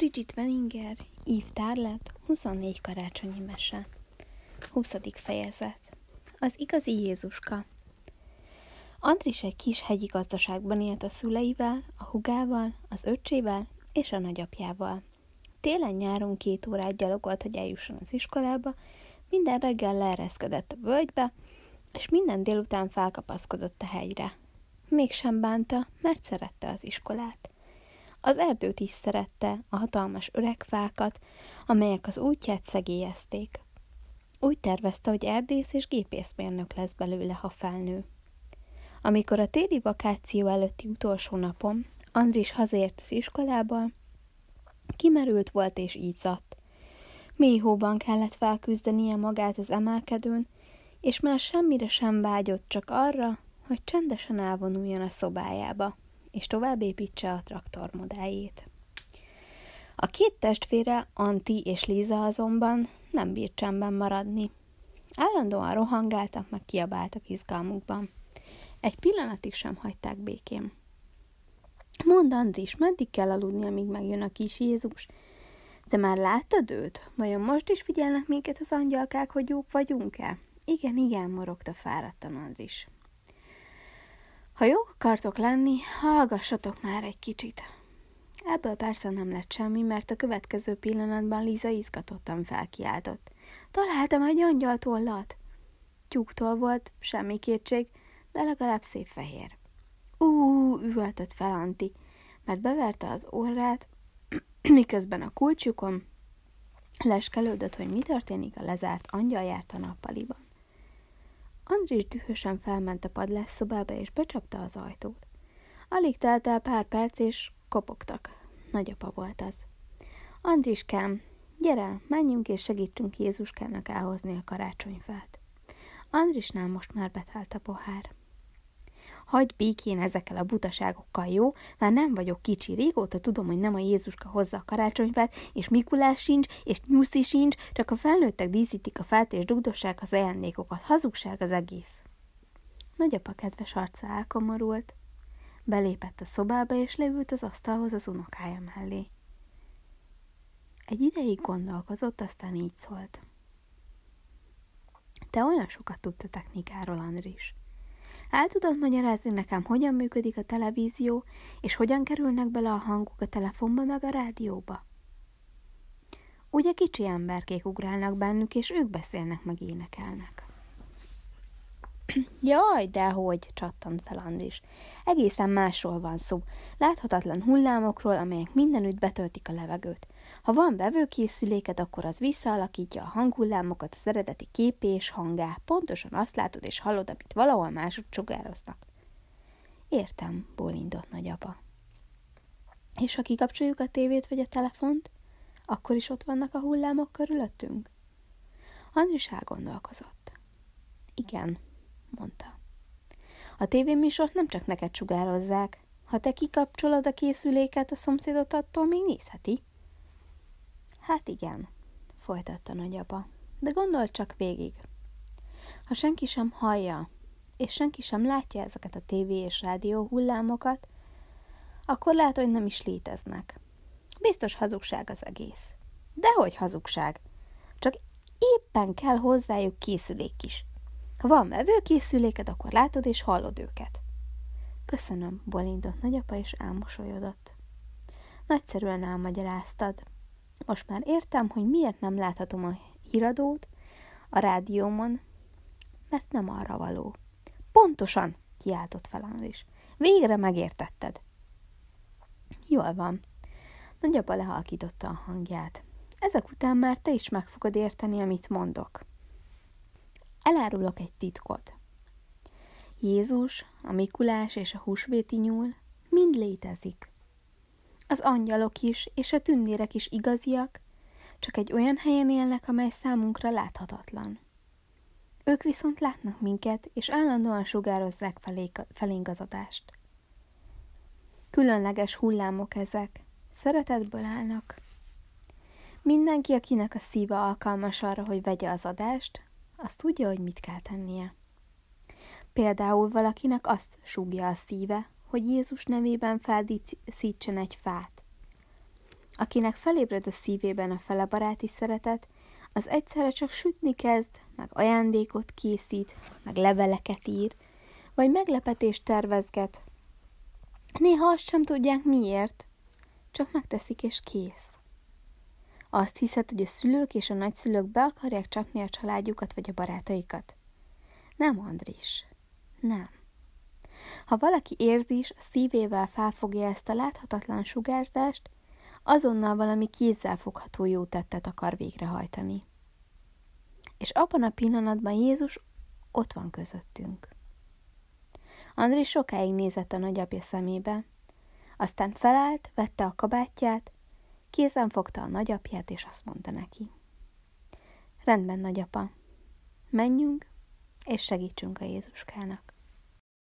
Bridget Wellinger, Ív Tárlat, 24 karácsonyi mese. 20. fejezet. Az igazi Jézuska. Andris egy kis hegyi gazdaságban élt a szüleivel, a hugával, az öccsével és a nagyapjával. Télen-nyáron két órát gyalogolt, hogy eljusson az iskolába, minden reggel leereszkedett a völgybe, és minden délután felkapaszkodott a hegyre. Mégsem bánta, mert szerette az iskolát. Az erdőt is szerette, a hatalmas fákat, amelyek az útját szegélyezték. Úgy tervezte, hogy erdész és gépészmérnök lesz belőle, ha felnő. Amikor a téli vakáció előtti utolsó napon Andris hazért az iskolába, kimerült volt és izzadt. Mély hóban kellett felküzdenie magát az emelkedőn, és már semmire sem vágyott, csak arra, hogy csendesen elvonuljon a szobájába és tovább építse a traktor modelljét. A két testvére, Anti és Líza azonban nem bírt csendben maradni. Állandóan rohangáltak, meg kiabáltak izgalmukban. Egy pillanatig sem hagyták békén. Mondd, Andris, meddig kell aludni, amíg megjön a kis Jézus? De már láttad őt? Vajon most is figyelnek minket az angyalkák, hogy jók vagyunk-e? Igen, igen, morogta fáradtan Andris. Ha jók akartok lenni, hallgassatok már egy kicsit. Ebből persze nem lett semmi, mert a következő pillanatban Liza izgatottan felkiáltott. Találtam egy angyaltollat! Tyúktól volt, semmi kétség, de legalább szép fehér. Ú, üvöltött fel Anti, mert beverte az orrát, miközben a kulcsukon leskelődött, hogy mi történik a lezárt angyal járt a nappaliban. Andris dühösen felment a szobába és becsapta az ajtót. Alig telt el pár perc, és kopogtak. Nagyapa volt az. Andriskám, gyere, menjünk és segítsünk Jézuskának elhozni a karácsonyfát. Andrisnál most már betelt a pohár. Hagy békén ezekkel a butaságokkal, jó? Már nem vagyok kicsi, régóta tudom, hogy nem a Jézuska hozza a karácsonyfát, és Mikulás sincs, és Nyuszi sincs, csak a felnőttek díszítik a fát, és dugdossák az ajándékokat. Hazugság az egész. Nagyapa kedves arca elkomorult. Belépett a szobába, és leült az asztalhoz az unokája mellé. Egy ideig gondolkozott, aztán így szólt. Te olyan sokat tudta technikáról, Andris. El tudod magyarázni nekem, hogyan működik a televízió, és hogyan kerülnek bele a hangok a telefonba meg a rádióba? Ugye kicsi emberkék ugrálnak bennük, és ők beszélnek meg énekelnek. Jaj, dehogy, csattant fel Andris. Egészen másról van szó. Láthatatlan hullámokról, amelyek mindenütt betöltik a levegőt. Ha van vevőkészüléked, akkor az visszaalakítja a hanghullámokat az eredeti képé és hangá. Pontosan azt látod és hallod, amit valahol mások sugároznak. Értem, bólintott nagyapa. És ha kikapcsoljuk a tévét vagy a telefont, akkor is ott vannak a hullámok körülöttünk? Andris elgondolkozott. Igen, mondta. A tévéműsort nem csak neked sugározzák. Ha te kikapcsolod a készüléket, a szomszédot attól még nézheti. Hát igen, folytatta nagyapa, de gondol csak végig. Ha senki sem hallja, és senki sem látja ezeket a tévé és rádió hullámokat, akkor lehet, hogy nem is léteznek. Biztos hazugság az egész. Dehogy hazugság! Csak éppen kell hozzájuk készülék is. Ha van vevőkészüléked, akkor látod és hallod őket. Köszönöm, bolintott nagyapa, és elmosolyodott. Nagyszerűen elmagyaráztad. Most már értem, hogy miért nem láthatom a híradót a rádiómon, mert nem arra való. Pontosan, kiáltott fel is. Végre megértetted. Jól van. Nagyapa lehalkította a hangját. Ezek után már te is meg fogod érteni, amit mondok. Elárulok egy titkot. Jézus, a Mikulás és a húsvéti nyúl mind létezik. Az angyalok is és a tündérek is igaziak, csak egy olyan helyen élnek, amely számunkra láthatatlan. Ők viszont látnak minket, és állandóan sugározzák felénk, az adást. Különleges hullámok ezek, szeretetből állnak. Mindenki, akinek a szíve alkalmas arra, hogy vegye az adást, az tudja, hogy mit kell tennie. Például valakinek azt súgja a szíve, hogy Jézus nevében feldíszítsen egy fát. Akinek felébred a szívében a baráti szeretet, az egyszerre csak sütni kezd, meg ajándékot készít, meg leveleket ír, vagy meglepetést tervezget. Néha azt sem tudják miért, csak megteszik és kész. Azt hiszed, hogy a szülők és a nagyszülők be akarják csapni a családjukat vagy a barátaikat? Nem, Andris. Nem. Ha valaki érzi is, a szívével felfogja ezt a láthatatlan sugárzást, azonnal valami kézzelfogható jó tettet akar végrehajtani. És abban a pillanatban Jézus ott van közöttünk. Andrés sokáig nézett a nagyapja szemébe, aztán felállt, vette a kabátját, Kézen fogta a nagyapját, és azt mondta neki. Rendben, nagyapa, menjünk, és segítsünk a Jézuskának.